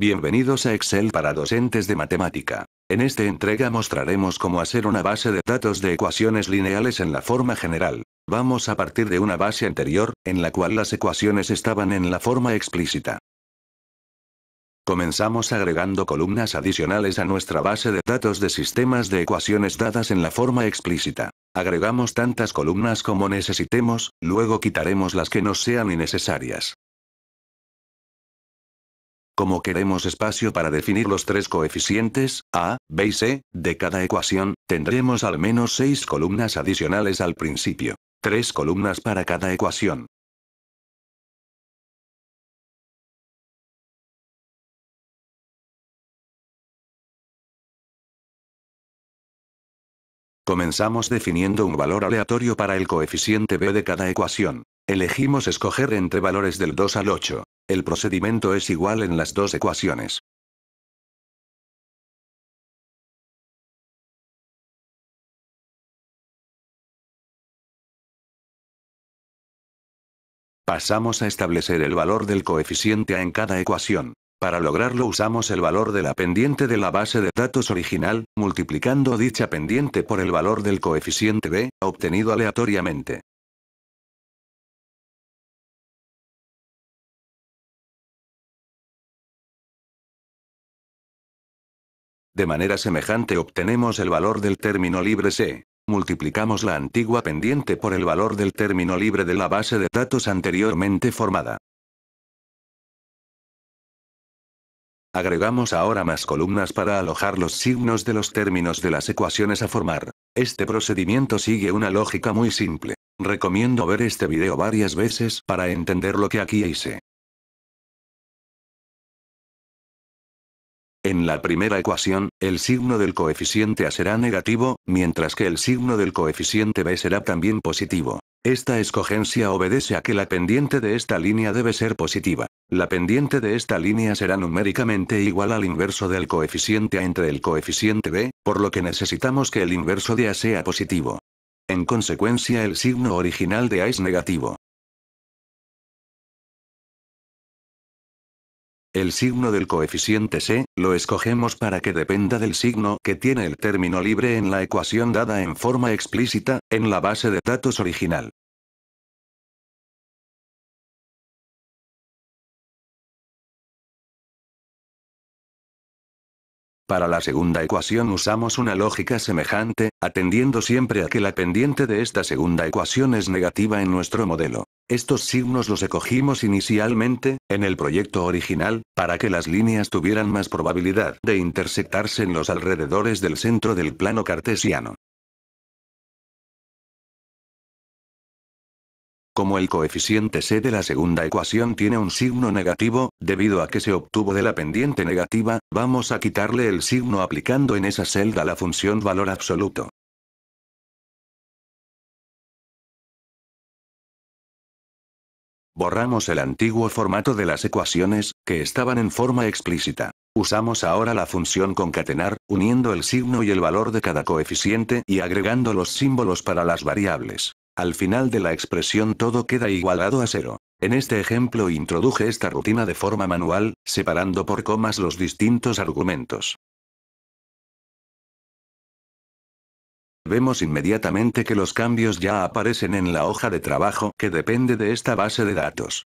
Bienvenidos a Excel para docentes de matemática. En esta entrega mostraremos cómo hacer una base de datos de ecuaciones lineales en la forma general. Vamos a partir de una base anterior, en la cual las ecuaciones estaban en la forma explícita. Comenzamos agregando columnas adicionales a nuestra base de datos de sistemas de ecuaciones dadas en la forma explícita. Agregamos tantas columnas como necesitemos, luego quitaremos las que no sean innecesarias. Como queremos espacio para definir los tres coeficientes, A, B y C, de cada ecuación, tendremos al menos seis columnas adicionales al principio. Tres columnas para cada ecuación. Comenzamos definiendo un valor aleatorio para el coeficiente B de cada ecuación. Elegimos escoger entre valores del 2 al 8. El procedimiento es igual en las dos ecuaciones. Pasamos a establecer el valor del coeficiente A en cada ecuación. Para lograrlo usamos el valor de la pendiente de la base de datos original, multiplicando dicha pendiente por el valor del coeficiente B, obtenido aleatoriamente. De manera semejante obtenemos el valor del término libre C. Multiplicamos la antigua pendiente por el valor del término libre de la base de datos anteriormente formada. Agregamos ahora más columnas para alojar los signos de los términos de las ecuaciones a formar. Este procedimiento sigue una lógica muy simple. Recomiendo ver este video varias veces para entender lo que aquí hice. En la primera ecuación, el signo del coeficiente A será negativo, mientras que el signo del coeficiente B será también positivo. Esta escogencia obedece a que la pendiente de esta línea debe ser positiva. La pendiente de esta línea será numéricamente igual al inverso del coeficiente A entre el coeficiente B, por lo que necesitamos que el inverso de A sea positivo. En consecuencia el signo original de A es negativo. El signo del coeficiente C, lo escogemos para que dependa del signo que tiene el término libre en la ecuación dada en forma explícita, en la base de datos original. Para la segunda ecuación usamos una lógica semejante, atendiendo siempre a que la pendiente de esta segunda ecuación es negativa en nuestro modelo. Estos signos los escogimos inicialmente, en el proyecto original, para que las líneas tuvieran más probabilidad de intersectarse en los alrededores del centro del plano cartesiano. Como el coeficiente C de la segunda ecuación tiene un signo negativo, debido a que se obtuvo de la pendiente negativa, vamos a quitarle el signo aplicando en esa celda la función valor absoluto. Borramos el antiguo formato de las ecuaciones, que estaban en forma explícita. Usamos ahora la función concatenar, uniendo el signo y el valor de cada coeficiente y agregando los símbolos para las variables. Al final de la expresión todo queda igualado a cero. En este ejemplo introduje esta rutina de forma manual, separando por comas los distintos argumentos. Vemos inmediatamente que los cambios ya aparecen en la hoja de trabajo que depende de esta base de datos.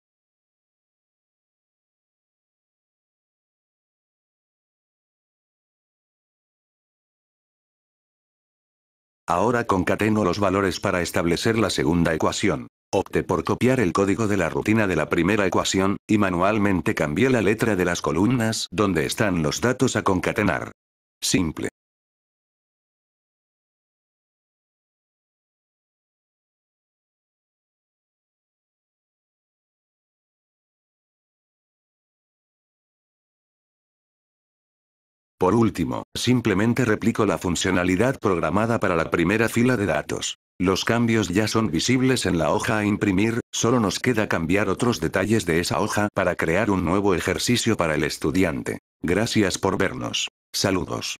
Ahora concateno los valores para establecer la segunda ecuación. Opté por copiar el código de la rutina de la primera ecuación, y manualmente cambié la letra de las columnas donde están los datos a concatenar. Simple. Por último, simplemente replico la funcionalidad programada para la primera fila de datos. Los cambios ya son visibles en la hoja a imprimir, solo nos queda cambiar otros detalles de esa hoja para crear un nuevo ejercicio para el estudiante. Gracias por vernos. Saludos.